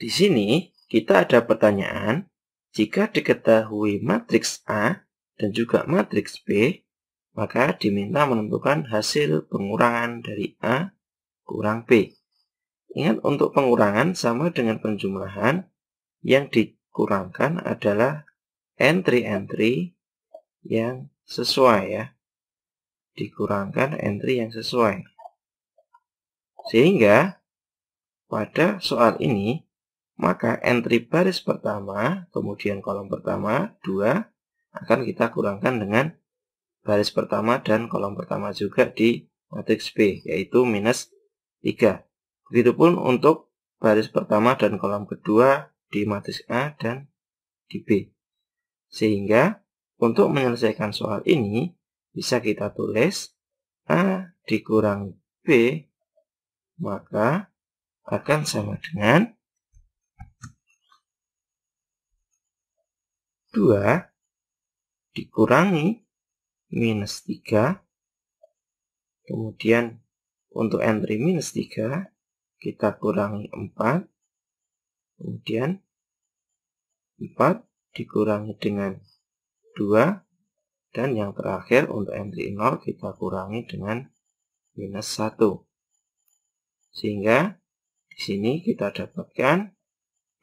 Di sini kita ada pertanyaan, jika diketahui matriks A dan juga matriks B, maka diminta menentukan hasil pengurangan dari A kurang B. Ingat untuk pengurangan sama dengan penjumlahan, yang dikurangkan adalah entry-entry yang sesuai ya. Dikurangkan entry yang sesuai. Sehingga pada soal ini maka entry baris pertama, kemudian kolom pertama, 2, akan kita kurangkan dengan baris pertama dan kolom pertama juga di matriks B, yaitu minus 3. Begitupun untuk baris pertama dan kolom kedua di matriks A dan di B. Sehingga untuk menyelesaikan soal ini, bisa kita tulis A dikurang B, maka akan sama dengan 2 dikurangi minus 3. Kemudian untuk entry minus 3 kita kurangi 4. Kemudian 4 dikurangi dengan 2. Dan yang terakhir untuk entry 0 kita kurangi dengan minus 1. Sehingga di sini kita dapatkan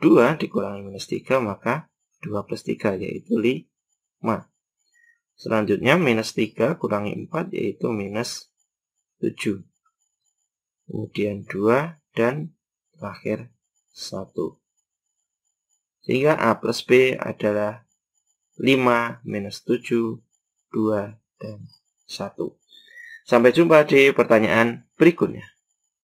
2 dikurangi minus 3 maka 2 plus 3 yaitu 5. Selanjutnya minus 3 kurangi 4 yaitu minus 7. Kemudian 2 dan terakhir 1. Sehingga A plus B adalah 5 minus 7, 2, dan 1. Sampai jumpa di pertanyaan berikutnya.